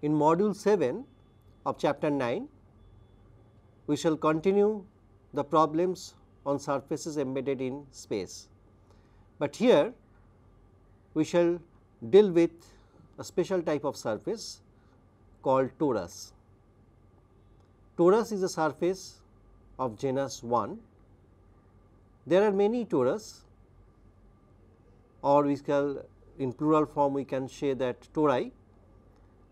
In module 7 of chapter 9, we shall continue the problems on surfaces embedded in space. But here we shall deal with a special type of surface called torus. Torus is a surface of genus 1. There are many torus or we shall in plural form we can say that tori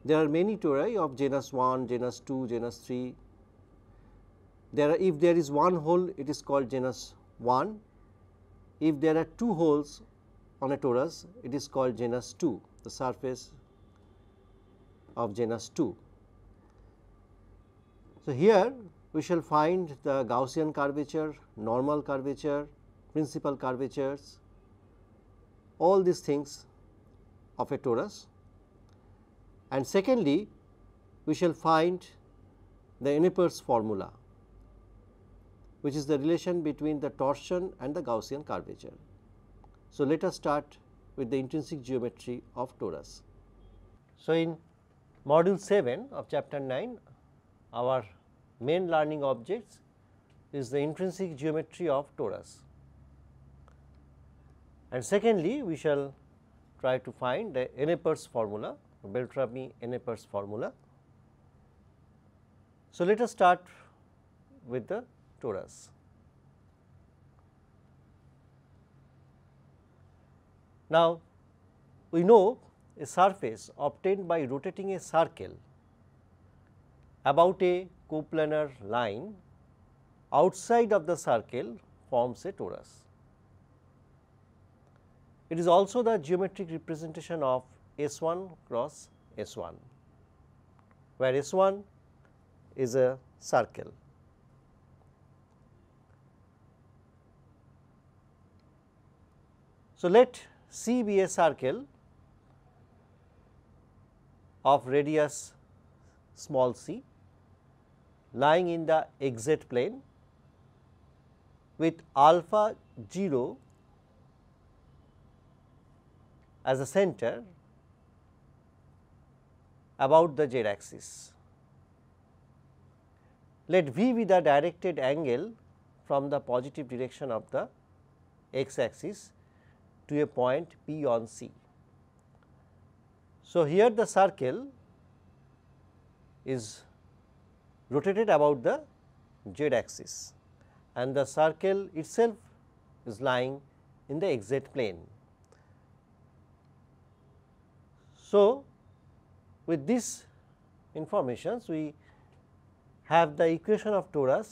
there are many tori of genus 1, genus 2, genus 3. There are, if there is one hole, it is called genus 1. If there are two holes on a torus, it is called genus 2, the surface of genus 2. So, here we shall find the Gaussian curvature, normal curvature, principal curvatures, all these things of a torus and secondly we shall find the Enneper's formula which is the relation between the torsion and the Gaussian curvature. So, let us start with the intrinsic geometry of torus. So, in module 7 of chapter 9 our main learning objects is the intrinsic geometry of torus. And secondly, we shall try to find the Enneper's formula Beltrami Naper's formula. So, let us start with the torus. Now, we know a surface obtained by rotating a circle about a coplanar line outside of the circle forms a torus. It is also the geometric representation of S1 cross S1, where S1 is a circle. So, let C be a circle of radius small c lying in the exit plane with alpha 0 as a center about the z axis. Let V be the directed angle from the positive direction of the x axis to a point P on C. So, here the circle is rotated about the z axis and the circle itself is lying in the exit plane. So, with these informations, we have the equation of torus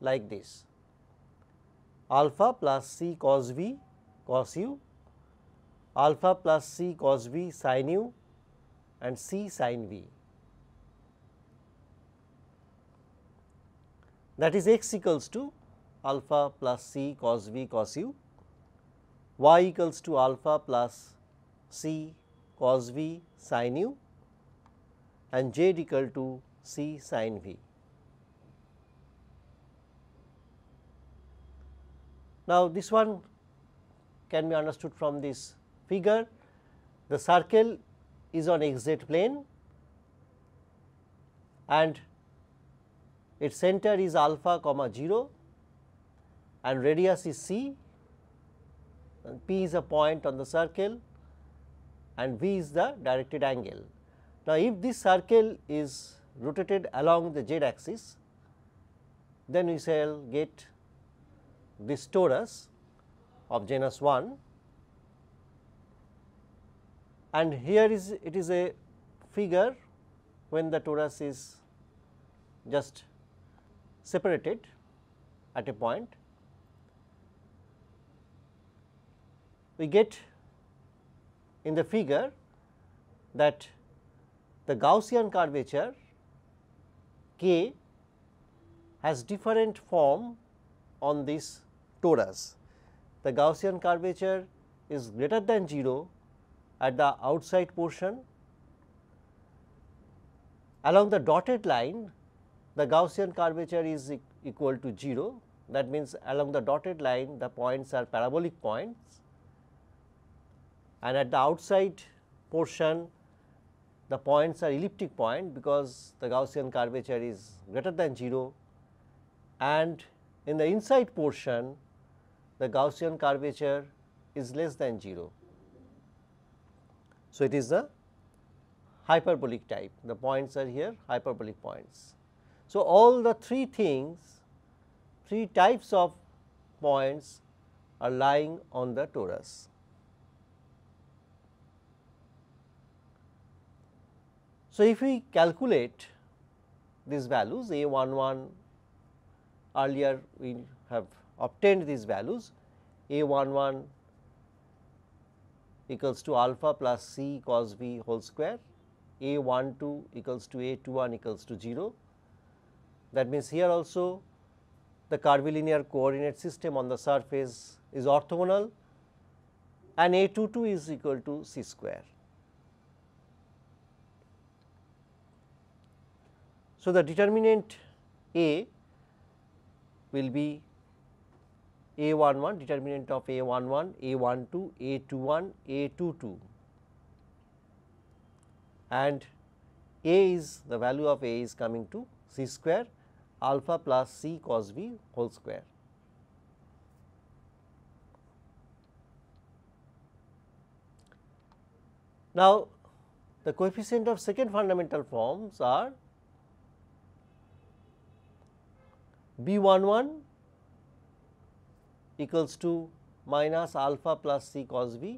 like this alpha plus c cos v cos u, alpha plus c cos v sin u and c sin v. That is x equals to alpha plus c cos v cos u, y equals to alpha plus c cos v sin u and z equal to c sine v. Now, this one can be understood from this figure. The circle is on x z plane and its center is alpha comma 0 and radius is c and p is a point on the circle and v is the directed angle. Now, if this circle is rotated along the z axis, then we shall get this torus of genus 1 and here is it is a figure when the torus is just separated at a point. We get in the figure that the Gaussian curvature K has different form on this torus. The Gaussian curvature is greater than 0 at the outside portion. Along the dotted line, the Gaussian curvature is e equal to 0. That means, along the dotted line, the points are parabolic points and at the outside portion, the points are elliptic point because the Gaussian curvature is greater than 0 and in the inside portion the Gaussian curvature is less than 0. So, it is the hyperbolic type the points are here hyperbolic points. So, all the three things three types of points are lying on the torus. So, if we calculate these values A11 earlier we have obtained these values A11 equals to alpha plus C cos v whole square A12 equals to A21 equals to 0. That means, here also the curvilinear coordinate system on the surface is orthogonal and A22 is equal to C square. So, the determinant A will be a 1 1 determinant of a 1 1, a 1 2, a 2 1, a 2 2 and a is the value of a is coming to c square alpha plus c cos b whole square. Now, the coefficient of second fundamental forms are B 1 1 equals to minus alpha plus C cos v,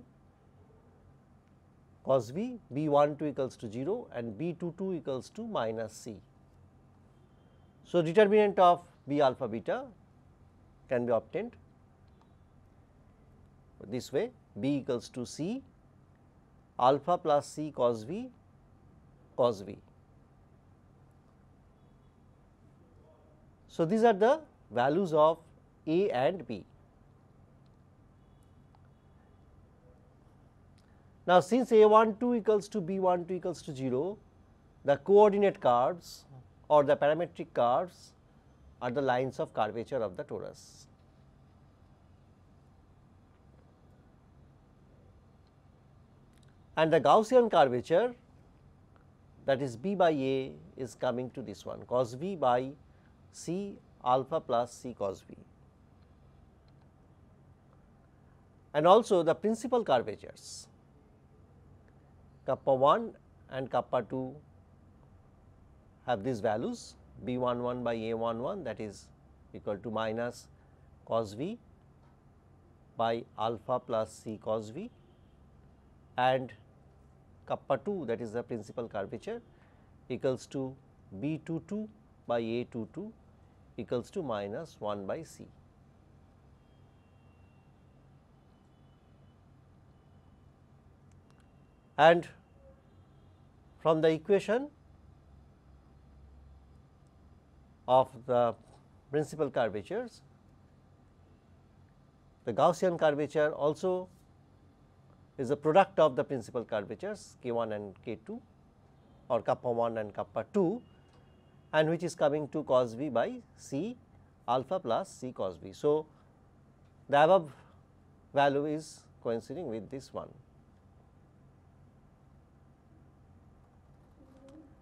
cos v. B 1 2 equals to 0 and B 2 2 equals to minus C. So, determinant of B alpha beta can be obtained this way B equals to C alpha plus C cos v, cos v. So, these are the values of A and B. Now, since a one two equals to b one two equals to 0, the coordinate curves or the parametric curves are the lines of curvature of the torus. And the Gaussian curvature that is B by A is coming to this one cos V by C alpha plus C cos B. And also the principal curvatures kappa 1 and kappa 2 have these values B 1 1 by A 1 1 that is equal to minus cos V by alpha plus C cos V and kappa 2 that is the principal curvature equals to B 2 2 by A 2 2 equals to minus 1 by C. And from the equation of the principal curvatures, the Gaussian curvature also is the product of the principal curvatures k 1 and k 2 or kappa 1 and kappa 2 and which is coming to cos v by c alpha plus c cos v. So, the above value is coinciding with this one.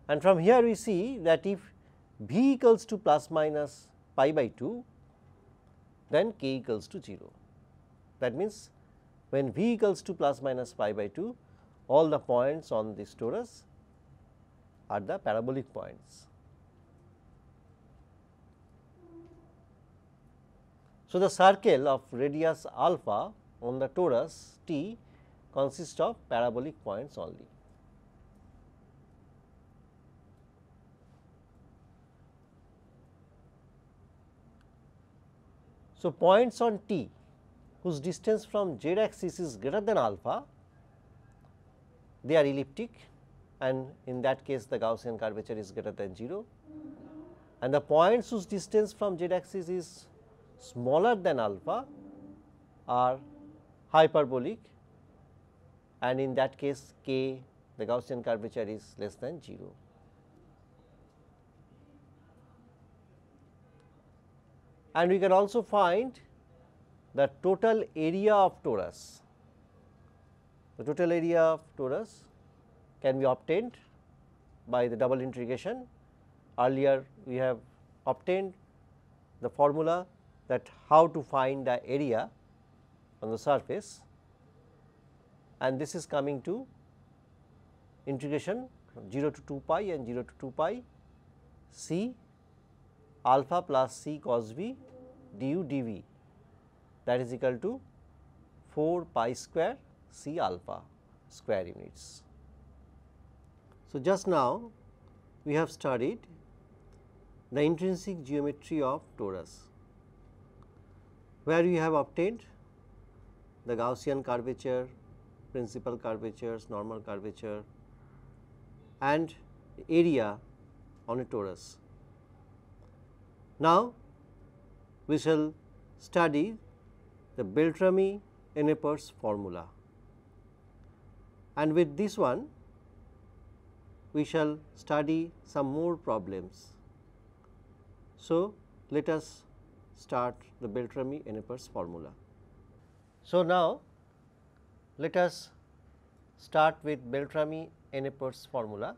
And from here we see that if v equals to plus minus pi by 2, then k equals to 0. That means, when v equals to plus minus pi by 2, all the points on this torus are the parabolic points. So, the circle of radius alpha on the torus T consists of parabolic points only. So, points on T whose distance from z axis is greater than alpha, they are elliptic and in that case the Gaussian curvature is greater than 0 and the points whose distance from z axis is smaller than alpha are hyperbolic and in that case k the Gaussian curvature is less than 0. And we can also find the total area of torus. The total area of torus can be obtained by the double integration. Earlier we have obtained the formula that how to find the area on the surface and this is coming to integration 0 to 2 pi and 0 to 2 pi c alpha plus c cos v du dv that is equal to 4 pi square c alpha square units. So, just now we have studied the intrinsic geometry of torus where you have obtained the Gaussian curvature, principal curvatures, normal curvature and area on a torus. Now, we shall study the Beltrami Enepers formula and with this one we shall study some more problems. So, let us start the Beltrami-Enepers formula. So, now let us start with Beltrami-Enepers formula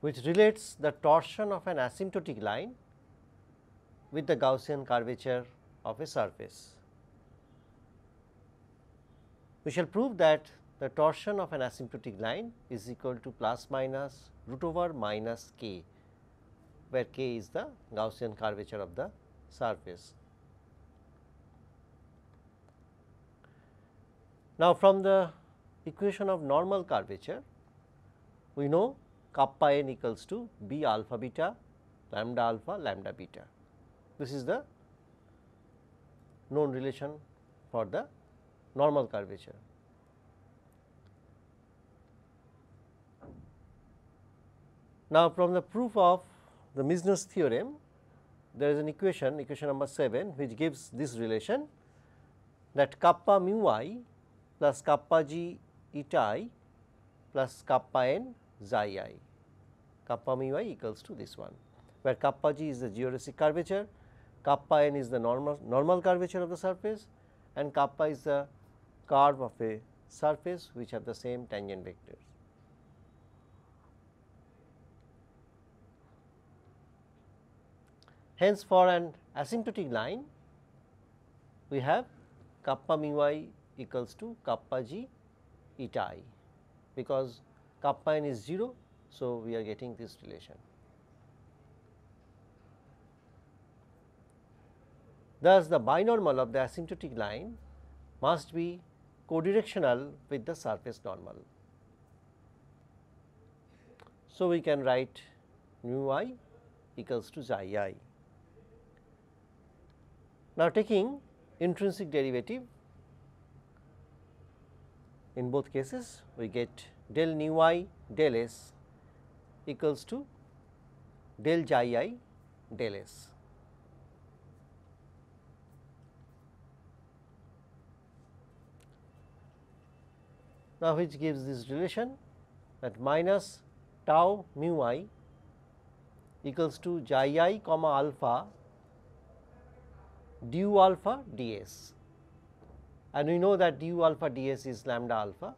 which relates the torsion of an asymptotic line with the Gaussian curvature of a surface. We shall prove that the torsion of an asymptotic line is equal to plus minus root over minus k, where k is the Gaussian curvature of the surface. Now, from the equation of normal curvature, we know kappa n equals to b alpha beta lambda alpha lambda beta. This is the known relation for the normal curvature. Now, from the proof of the Meisner's theorem, there is an equation, equation number 7 which gives this relation that kappa mu i plus kappa g eta i plus kappa n xi i, kappa mu i equals to this one, where kappa g is the geodesic curvature, kappa n is the normal, normal curvature of the surface and kappa is the curve of a surface which have the same tangent vectors. Hence, for an asymptotic line, we have kappa mu i equals to kappa g eta i because kappa n is 0. So, we are getting this relation. Thus, the binormal of the asymptotic line must be codirectional with the surface normal. So, we can write mu i equals to xi i. Now, taking intrinsic derivative in both cases we get del nu i del s equals to del xi i del s. Now, which gives this relation that minus tau mu i equals to xi i comma alpha du alpha ds and we know that du alpha ds is lambda alpha.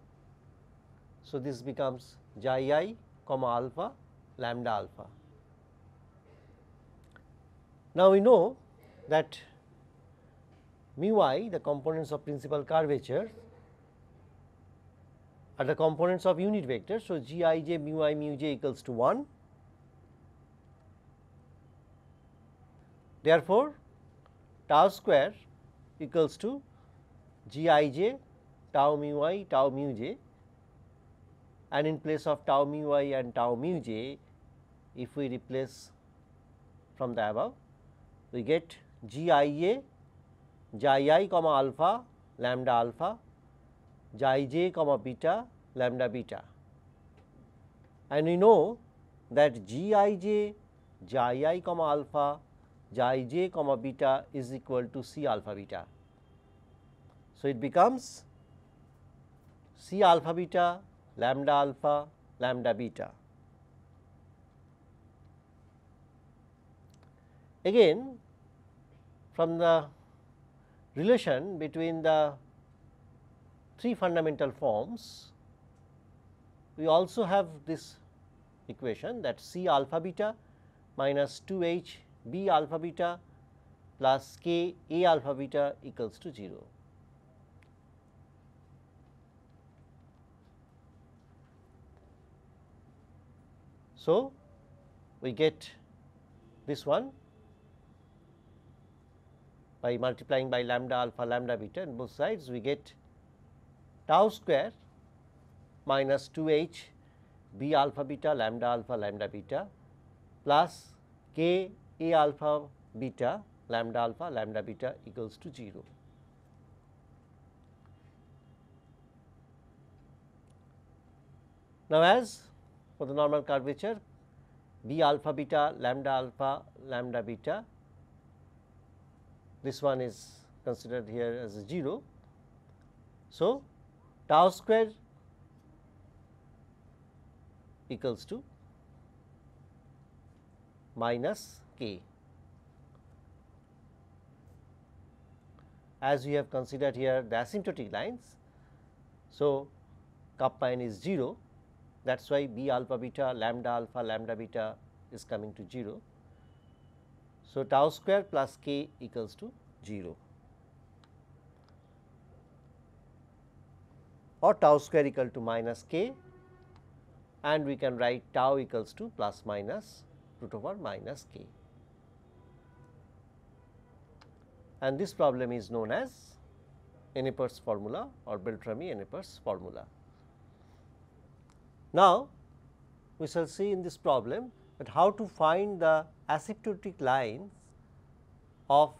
So, this becomes xi i comma alpha lambda alpha. Now, we know that mu i the components of principal curvature are the components of unit vector. So, g i j mu i mu j equals to 1. Therefore, tau square equals to g i j tau mu i tau mu j and in place of tau mu i and tau mu j if we replace from the above we get g i a j i comma alpha lambda alpha j i j comma beta lambda beta and we know that g i j j i comma alpha xi j comma beta is equal to c alpha beta. So, it becomes c alpha beta lambda alpha lambda beta. Again from the relation between the three fundamental forms, we also have this equation that C alpha beta minus 2 h b alpha beta plus k a alpha beta equals to 0. So, we get this one by multiplying by lambda alpha lambda beta on both sides we get tau square minus 2 h b alpha beta lambda alpha lambda beta plus k a alpha beta lambda alpha lambda beta equals to 0. Now, as for the normal curvature B alpha beta lambda alpha lambda beta this one is considered here as 0. So, tau square equals to minus k as we have considered here the asymptotic lines. So, kappa n is 0 that is why b alpha beta lambda alpha lambda beta is coming to 0. So, tau square plus k equals to 0 or tau square equal to minus k and we can write tau equals to plus minus root over minus k. and this problem is known as Enneper's formula or Beltrami-Enneper's formula. Now, we shall see in this problem that how to find the asymptotic lines of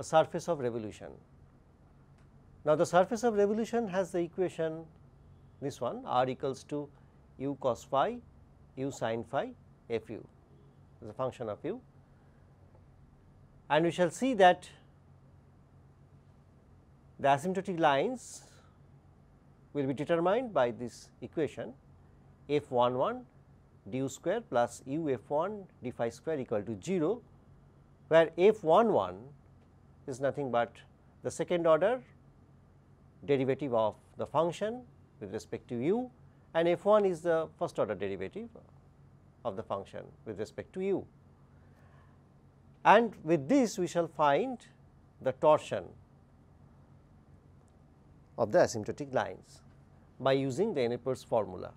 a surface of revolution. Now, the surface of revolution has the equation this one r equals to u cos phi u sin phi f u as a function of u and we shall see that the asymptotic lines will be determined by this equation f 1 1 du square plus u f 1 d phi square equal to 0, where f 1 1 is nothing but the second order derivative of the function with respect to u and f 1 is the first order derivative of the function with respect to u. And with this we shall find the torsion of the asymptotic lines by using the Enneper's formula.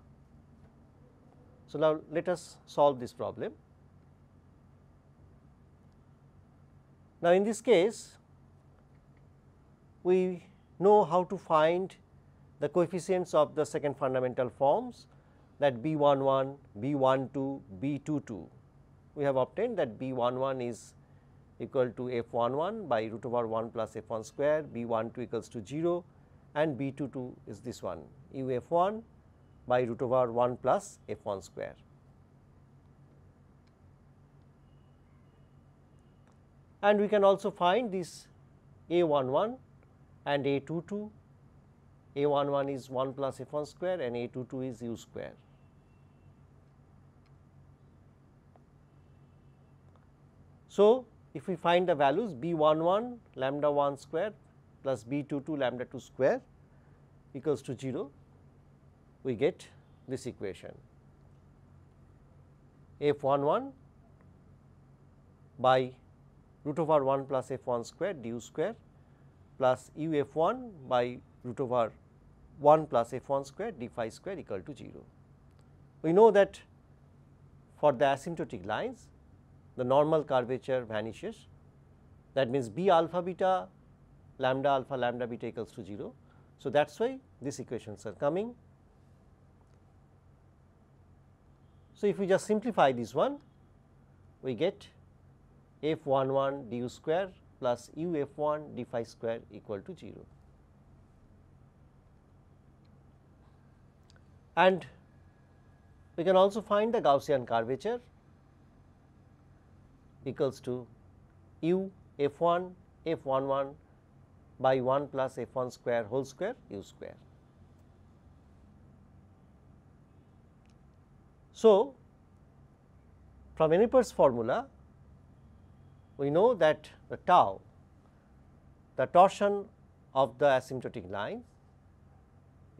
So, now let us solve this problem. Now, in this case we know how to find the coefficients of the second fundamental forms that B 1 1, B 1 2, B 2 2. We have obtained that B 1 1 is equal to F 1 1 by root over 1 plus F 1 square, B 1 2 equals to 0, and B 2 2 is this one u f 1 by root over 1 plus f 1 square. And we can also find this a 1 1 and a 2 2 a 1 1 is 1 plus f 1 square and a 2 2 is u square. So, if we find the values b 1 1 lambda 1 square plus b 2 2 lambda 2 square equals to 0 we get this equation f 1 1 by root over 1 plus f 1 square du square plus u f 1 by root over 1 plus f 1 square d phi square equal to 0. We know that for the asymptotic lines the normal curvature vanishes that means b alpha beta lambda alpha lambda beta equals to 0. So, that is why these equations are coming. So, if we just simplify this one, we get f 1 1 du square plus u f 1 d phi square equal to 0. And we can also find the Gaussian curvature equals to u f 1 f 1 1 by 1 plus f1 square whole square u square. So, from Enniper's formula we know that the tau the torsion of the asymptotic line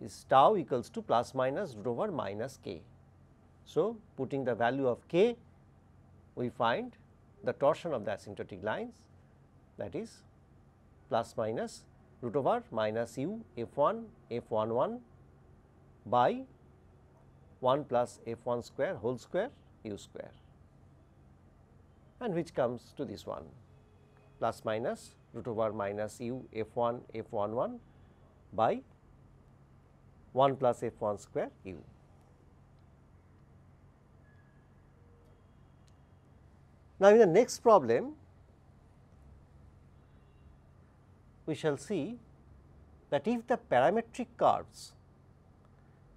is tau equals to plus minus root over minus k. So, putting the value of k we find the torsion of the asymptotic lines that is plus minus root over minus u f 1 f 1 1 by 1 plus f 1 square whole square u square and which comes to this one plus minus root over minus u f 1 f 1 1 by 1 plus f 1 square u. Now, in the next problem we shall see that if the parametric curves,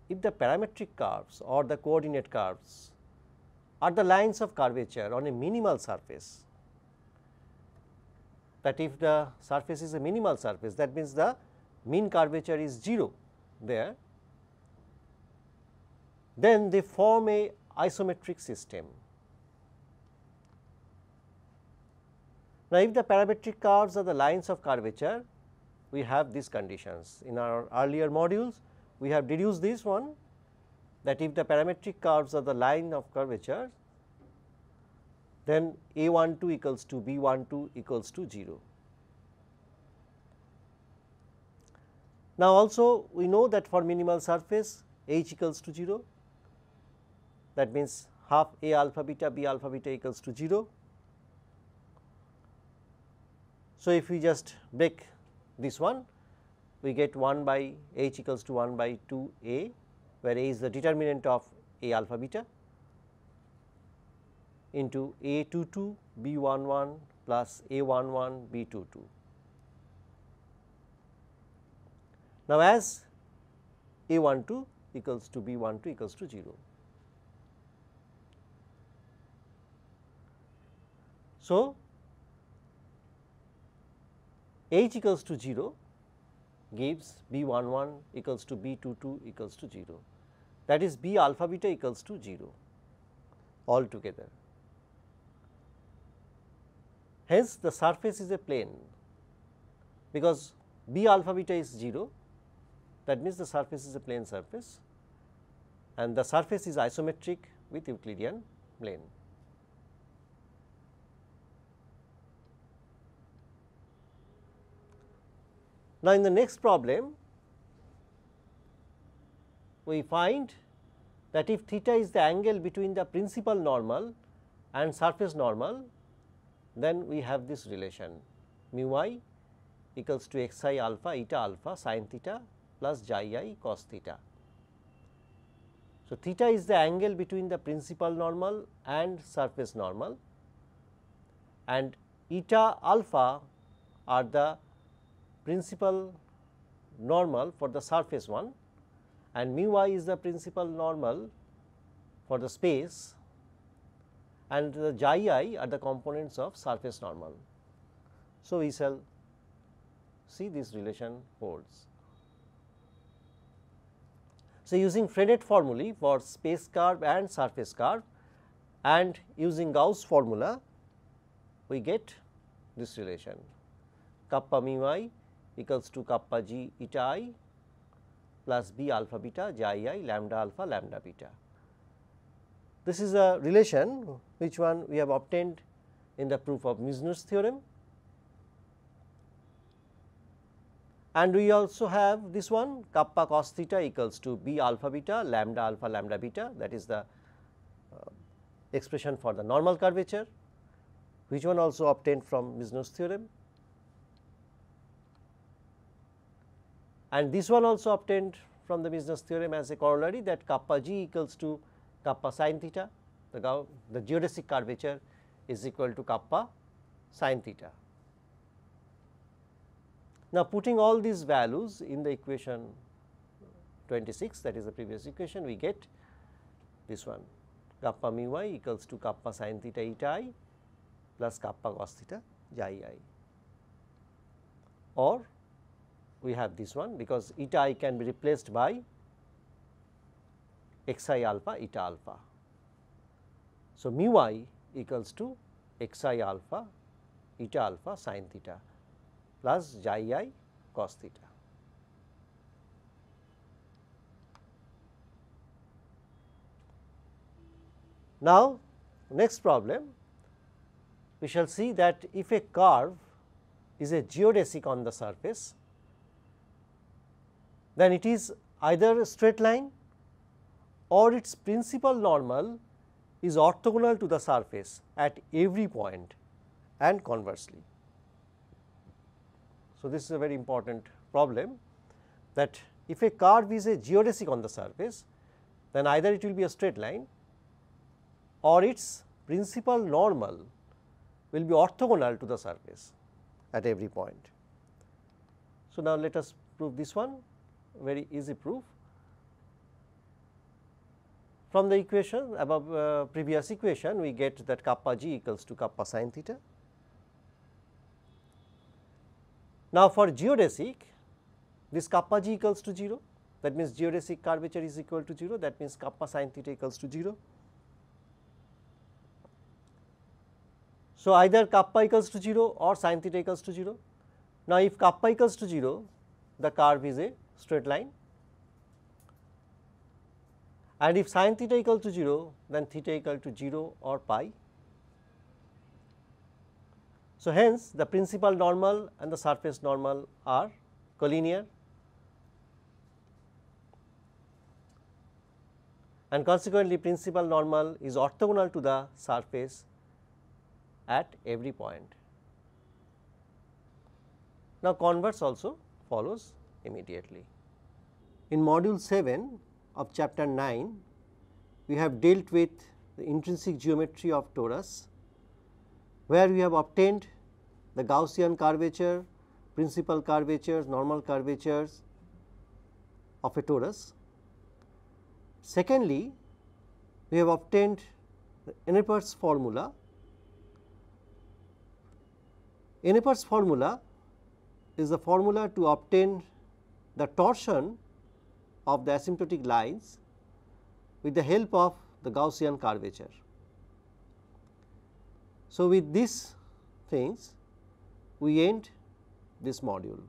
if the parametric curves or the coordinate curves are the lines of curvature on a minimal surface, that if the surface is a minimal surface that means the mean curvature is 0 there, then they form a isometric system Now, if the parametric curves are the lines of curvature, we have these conditions. In our earlier modules, we have deduced this one that if the parametric curves are the line of curvature, then A12 equals to B12 equals to 0. Now, also we know that for minimal surface H equals to 0, that means half A alpha beta B alpha beta equals to 0 so, if we just break this one we get 1 by h equals to 1 by 2 a where a is the determinant of a alpha beta into a 2 2 b 1 1 plus a 1 1 b 2 2. Now, as a 1 2 equals to b 1 2 equals to 0. So, h equals to 0 gives b 1 1 equals to b 2 2 equals to 0 that is b alpha beta equals to 0 altogether. Hence, the surface is a plane because b alpha beta is 0 that means the surface is a plane surface and the surface is isometric with Euclidean plane. Now, in the next problem, we find that if theta is the angle between the principal normal and surface normal, then we have this relation mu i equals to x i alpha eta alpha sin theta plus xi i cos theta. So, theta is the angle between the principal normal and surface normal and eta alpha are the principal normal for the surface one and mu i is the principal normal for the space and the xi i are the components of surface normal. So, we shall see this relation holds. So, using Frenet formulae for space curve and surface curve and using Gauss formula we get this relation kappa mu i equals to kappa g eta i plus b alpha beta j i i lambda alpha lambda beta. This is a relation which one we have obtained in the proof of Meissner's theorem and we also have this one kappa cos theta equals to b alpha beta lambda alpha lambda beta that is the uh, expression for the normal curvature which one also obtained from Meissner's theorem And this one also obtained from the business theorem as a corollary that kappa g equals to kappa sine theta, the, the geodesic curvature is equal to kappa sine theta. Now, putting all these values in the equation 26 that is the previous equation we get this one kappa mu y equals to kappa sine theta eta i plus kappa cos theta j i, i or we have this one because eta i can be replaced by xi alpha eta alpha. So, mu i equals to xi alpha eta alpha sin theta plus xi i cos theta. Now, next problem we shall see that if a curve is a geodesic on the surface then it is either a straight line or its principal normal is orthogonal to the surface at every point and conversely. So, this is a very important problem that if a curve is a geodesic on the surface, then either it will be a straight line or its principal normal will be orthogonal to the surface at every point. So, now let us prove this one very easy proof. From the equation above uh, previous equation we get that kappa g equals to kappa sine theta. Now, for geodesic this kappa g equals to 0 that means geodesic curvature is equal to 0 that means kappa sine theta equals to 0. So, either kappa equals to 0 or sine theta equals to 0. Now, if kappa equals to 0 the curve is a straight line and if sin theta equal to 0 then theta equal to 0 or pi. So, hence the principal normal and the surface normal are collinear and consequently principal normal is orthogonal to the surface at every point. Now, converse also follows immediately. In module 7 of chapter 9, we have dealt with the intrinsic geometry of torus, where we have obtained the Gaussian curvature, principal curvatures, normal curvatures of a torus. Secondly, we have obtained the Enneper's formula. Enneper's formula is the formula to obtain the torsion of the asymptotic lines with the help of the Gaussian curvature. So, with these things we end this module.